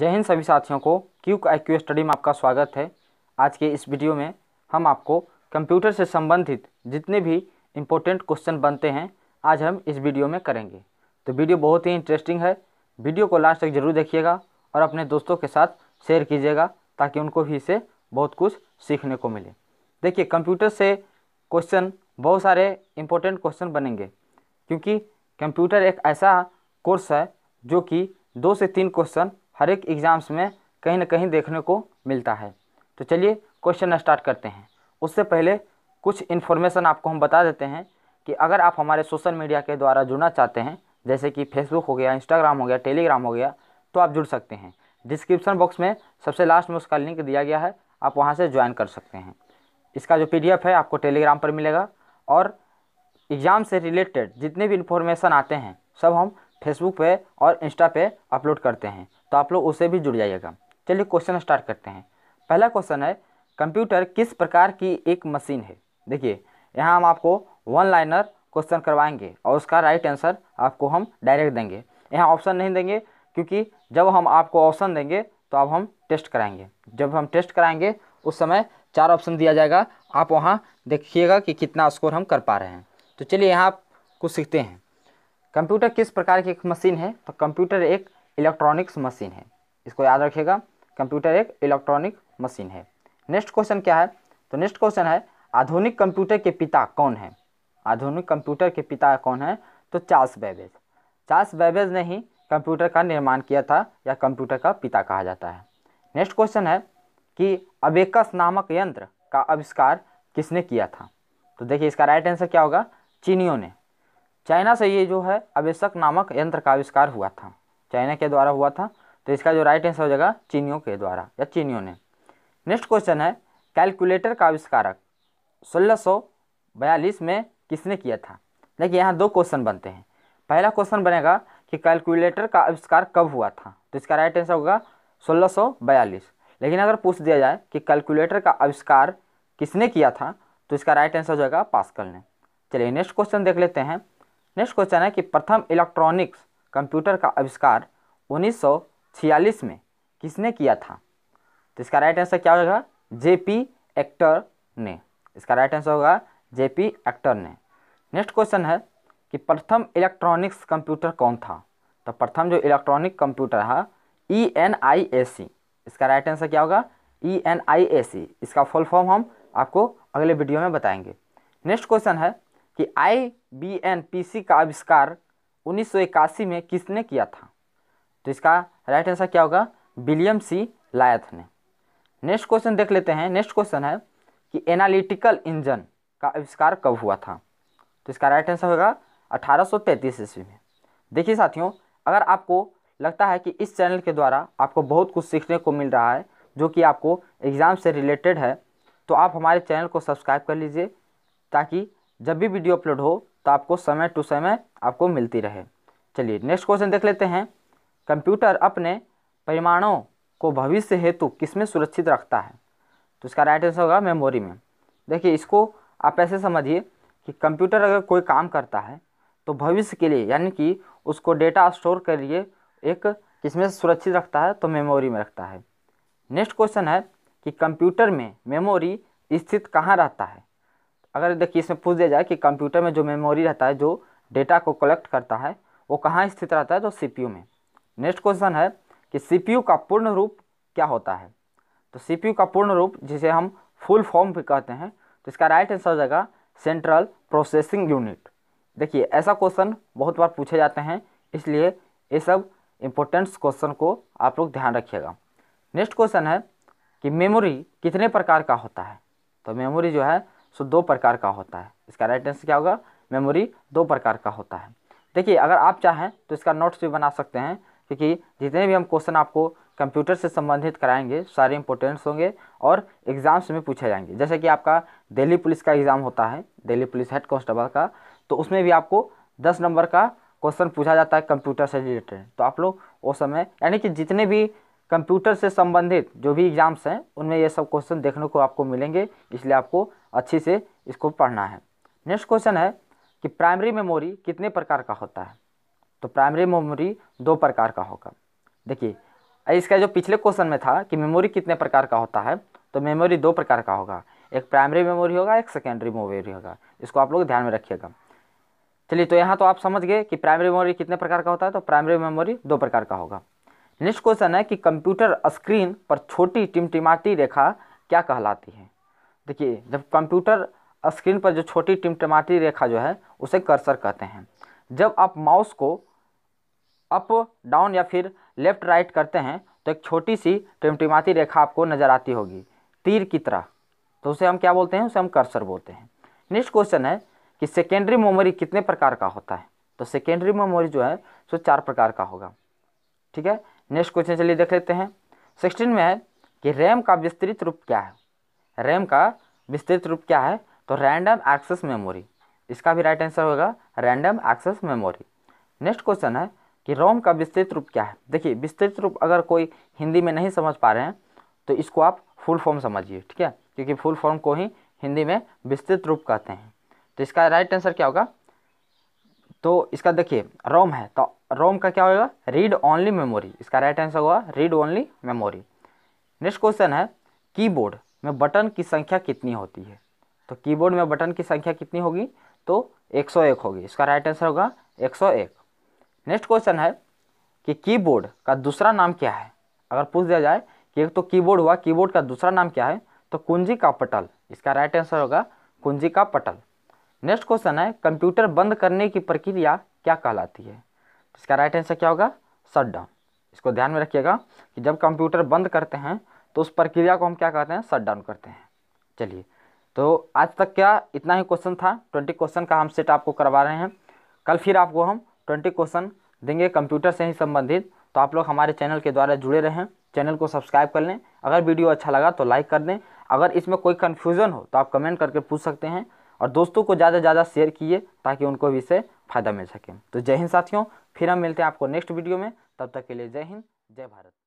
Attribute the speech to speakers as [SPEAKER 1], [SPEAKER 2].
[SPEAKER 1] जय हिंद सभी साथियों को क्यूक आई क्यू स्टडी में आपका स्वागत है आज के इस वीडियो में हम आपको कंप्यूटर से संबंधित जितने भी इम्पोर्टेंट क्वेश्चन बनते हैं आज हम इस वीडियो में करेंगे तो वीडियो बहुत ही इंटरेस्टिंग है वीडियो को लास्ट तक जरूर देखिएगा और अपने दोस्तों के साथ शेयर कीजिएगा ताकि उनको भी इसे बहुत कुछ सीखने को मिले देखिए कंप्यूटर से क्वेश्चन बहुत सारे इम्पोर्टेंट क्वेश्चन बनेंगे क्योंकि कंप्यूटर एक ऐसा कोर्स है जो कि दो से तीन क्वेश्चन हर एक एग्ज़ाम्स में कहीं ना कहीं देखने को मिलता है तो चलिए क्वेश्चन स्टार्ट करते हैं उससे पहले कुछ इन्फॉर्मेशन आपको हम बता देते हैं कि अगर आप हमारे सोशल मीडिया के द्वारा जुड़ना चाहते हैं जैसे कि फेसबुक हो गया इंस्टाग्राम हो गया टेलीग्राम हो गया तो आप जुड़ सकते हैं डिस्क्रिप्शन बॉक्स में सबसे लास्ट में उसका लिंक दिया गया है आप वहाँ से ज्वाइन कर सकते हैं इसका जो पी है आपको टेलीग्राम पर मिलेगा और एग्ज़ाम से रिलेटेड जितने भी इन्फॉर्मेशन आते हैं सब हम फेसबुक पे और इंस्टा पे अपलोड करते हैं तो आप लोग उसे भी जुड़ जाइएगा चलिए क्वेश्चन स्टार्ट करते हैं पहला क्वेश्चन है कंप्यूटर किस प्रकार की एक मशीन है देखिए यहाँ हम आपको वन लाइनर क्वेश्चन करवाएंगे और उसका राइट आंसर आपको हम डायरेक्ट देंगे यहाँ ऑप्शन नहीं देंगे क्योंकि जब हम आपको ऑप्शन देंगे तो अब हम टेस्ट कराएंगे जब हम टेस्ट कराएंगे उस समय चार ऑप्शन दिया जाएगा आप वहाँ देखिएगा कि कितना स्कोर हम कर पा रहे हैं तो चलिए यहाँ कुछ सीखते हैं कंप्यूटर किस प्रकार की एक मशीन है तो कंप्यूटर एक इलेक्ट्रॉनिक्स मशीन है इसको याद रखिएगा कंप्यूटर एक इलेक्ट्रॉनिक मशीन है नेक्स्ट क्वेश्चन क्या है तो नेक्स्ट क्वेश्चन है आधुनिक कंप्यूटर के पिता कौन है आधुनिक कंप्यूटर के पिता कौन है तो चार्ल्स बेबेज चार्ल्स बेबेज ने ही कंप्यूटर का निर्माण किया था या कंप्यूटर का पिता कहा जाता है नेक्स्ट क्वेश्चन है कि अबेकस नामक यंत्र का आविष्कार किसने किया था तो देखिए इसका राइट आंसर क्या होगा चीनियों ने चाइना से ये जो है अवेशक नामक यंत्र का आविष्कार हुआ था चाइना के द्वारा हुआ था तो इसका जो राइट आंसर हो जाएगा चीनियों के द्वारा या चीनियों ने नेक्स्ट क्वेश्चन है कैलकुलेटर का आविष्कारक सोलह में किसने किया था देखिए यहाँ दो क्वेश्चन बनते हैं पहला क्वेश्चन बनेगा कि कैलकुलेटर का आविष्कार कब हुआ था तो इसका राइट आंसर होगा सोलह लेकिन अगर पूछ दिया जाए कि कैलकुलेटर का आविष्कार किसने किया था तो इसका राइट आंसर हो जाएगा पास्कल ने चलिए नेक्स्ट क्वेश्चन देख लेते हैं नेक्स्ट क्वेश्चन है कि प्रथम इलेक्ट्रॉनिक्स कंप्यूटर का आविष्कार 1946 में किसने किया था तो इसका राइट आंसर क्या होगा जे पी एक्टर ने इसका राइट आंसर होगा जे पी एक्टर ने नेक्स्ट क्वेश्चन है कि प्रथम इलेक्ट्रॉनिक्स कंप्यूटर कौन था तो प्रथम जो इलेक्ट्रॉनिक कंप्यूटर है ई एन आई ए सी इसका राइट आंसर क्या होगा ई एन आई ए सी इसका फुल फॉर्म हम आपको अगले वीडियो में बताएंगे नेक्स्ट क्वेश्चन है कि I B N P C का आविष्कार 1981 में किसने किया था तो इसका राइट आंसर क्या होगा विलियम सी लायथ ने नेक्स्ट क्वेश्चन देख लेते हैं नेक्स्ट क्वेश्चन है कि एनालिटिकल इंजन का आविष्कार कब हुआ था तो इसका राइट आंसर होगा 1833 ईस्वी में देखिए साथियों अगर आपको लगता है कि इस चैनल के द्वारा आपको बहुत कुछ सीखने को मिल रहा है जो कि आपको एग्ज़ाम से रिलेटेड है तो आप हमारे चैनल को सब्सक्राइब कर लीजिए ताकि जब भी वीडियो अपलोड हो तो आपको समय टू समय आपको मिलती रहे चलिए नेक्स्ट क्वेश्चन देख लेते हैं कंप्यूटर अपने परिमाणों को भविष्य हेतु किस में सुरक्षित रखता है तो इसका राइट आंसर होगा मेमोरी में देखिए इसको आप ऐसे समझिए कि कंप्यूटर अगर कोई काम करता है तो भविष्य के लिए यानी कि उसको डेटा स्टोर करिए एक किसमें सुरक्षित रखता है तो मेमोरी में रखता है नेक्स्ट क्वेश्चन है कि कंप्यूटर में मेमोरी स्थित कहाँ रहता है अगर देखिए इसमें पूछ दिया जाए कि कंप्यूटर में जो मेमोरी रहता है जो डेटा को कलेक्ट करता है वो कहाँ स्थित रहता है तो सी में नेक्स्ट क्वेश्चन है कि सी का पूर्ण रूप क्या होता है तो सी का पूर्ण रूप जिसे हम फुल फॉर्म भी कहते हैं तो इसका राइट आंसर हो जाएगा सेंट्रल प्रोसेसिंग यूनिट देखिए ऐसा क्वेश्चन बहुत बार पूछे जाते हैं इसलिए ये सब इम्पोर्टेंट्स क्वेश्चन को आप लोग ध्यान रखिएगा नेक्स्ट क्वेश्चन है कि मेमोरी कितने प्रकार का होता है तो मेमोरी जो है सो दो प्रकार का होता है इसका राइट आंसर क्या होगा मेमोरी दो प्रकार का होता है देखिए अगर आप चाहें तो इसका नोट्स भी बना सकते हैं क्योंकि जितने भी हम क्वेश्चन आपको कंप्यूटर से संबंधित कराएंगे सारे इंपोर्टेंट्स होंगे और एग्ज़ाम्स में पूछे जाएंगे जैसे कि आपका दिल्ली पुलिस का एग्ज़ाम होता है दिल्ली पुलिस हेड कॉन्स्टेबल का तो उसमें भी आपको दस नंबर का क्वेश्चन पूछा जाता है कंप्यूटर से रिलेटेड तो आप लोग उस समय यानी कि जितने भी कंप्यूटर से संबंधित जो भी एग्ज़ाम्स हैं उनमें ये सब क्वेश्चन देखने को आपको मिलेंगे इसलिए आपको अच्छे से इसको पढ़ना है नेक्स्ट क्वेश्चन है कि प्राइमरी मेमोरी कितने प्रकार का होता है तो प्राइमरी मेमोरी दो प्रकार का होगा देखिए इसका जो पिछले क्वेश्चन में था कि मेमोरी कितने प्रकार का होता है तो मेमोरी दो प्रकार का होगा एक प्राइमरी मेमोरी होगा एक सेकेंडरी मेमोरी होगा इसको आप लोग ध्यान में रखिएगा चलिए तो यहाँ तो आप समझ गए कि प्राइमरी मेमोरी कितने प्रकार का होता है तो प्राइमरी मेमोरी दो प्रकार का होगा नेक्स्ट क्वेश्चन है कि कंप्यूटर स्क्रीन पर छोटी टिमटिमाती रेखा क्या कहलाती है देखिए जब कंप्यूटर स्क्रीन पर जो छोटी टिमटिमाती रेखा जो है उसे कर्सर कहते हैं जब आप माउस को अप डाउन या फिर लेफ़्ट राइट करते हैं तो एक छोटी सी टिमटिमाती रेखा आपको नज़र आती होगी तीर की तरह तो उसे हम क्या बोलते हैं उसे हम कर्सर बोलते हैं नेक्स्ट क्वेश्चन है कि सेकेंडरी मेमोरी कितने प्रकार का होता है तो सेकेंडरी मेमोरी जो है सो चार प्रकार का होगा ठीक है नेक्स्ट क्वेश्चन चलिए देख लेते हैं सिक्सटीन में है कि रैम का विस्तृत रूप क्या है रैम का विस्तृत रूप क्या है तो रैंडम एक्सेस मेमोरी इसका भी राइट आंसर होगा random access memory next question है कि रोम का विस्तृत रूप क्या है देखिए विस्तृत रूप अगर कोई हिंदी में नहीं समझ पा रहे हैं तो इसको आप फुल फॉर्म समझिए ठीक है क्योंकि फुल फॉर्म को ही हिंदी में विस्तृत रूप कहते हैं तो इसका राइट आंसर क्या होगा तो इसका देखिए रोम है तो रोम का क्या होगा रीड ओनली मेमोरी इसका राइट आंसर होगा read only memory next question है कीबोर्ड में बटन की संख्या कितनी होती है तो कीबोर्ड में बटन की संख्या कितनी होगी तो 101 होगी इसका राइट आंसर होगा 101 नेक्स्ट क्वेश्चन है कि कीबोर्ड का दूसरा नाम क्या है अगर पूछ दिया जाए कि एक तो कीबोर्ड हुआ कीबोर्ड का दूसरा नाम क्या है तो कुंजी का पटल इसका राइट आंसर होगा कुंजी का पटल नेक्स्ट क्वेश्चन है कंप्यूटर बंद करने की प्रक्रिया क्या कहलाती है इसका राइट आंसर क्या होगा शट डाउन इसको ध्यान में रखिएगा कि जब कंप्यूटर बंद करते हैं तो उस प्रक्रिया को हम क्या कहते हैं शट डाउन करते हैं चलिए तो आज तक क्या इतना ही क्वेश्चन था ट्वेंटी क्वेश्चन का हम सेट आपको करवा रहे हैं कल फिर आपको हम ट्वेंटी क्वेश्चन देंगे कंप्यूटर से ही संबंधित तो आप लोग हमारे चैनल के द्वारा जुड़े रहें चैनल को सब्सक्राइब कर लें अगर वीडियो अच्छा लगा तो लाइक कर दें अगर इसमें कोई कन्फ्यूज़न हो तो आप कमेंट करके पूछ सकते हैं और दोस्तों को ज़्यादा से ज़्यादा शेयर किए ताकि उनको भी इसे फ़ायदा मिल सके तो जय हिंद साथियों फिर हम मिलते हैं आपको नेक्स्ट वीडियो में तब तक के लिए जय हिंद जय भारत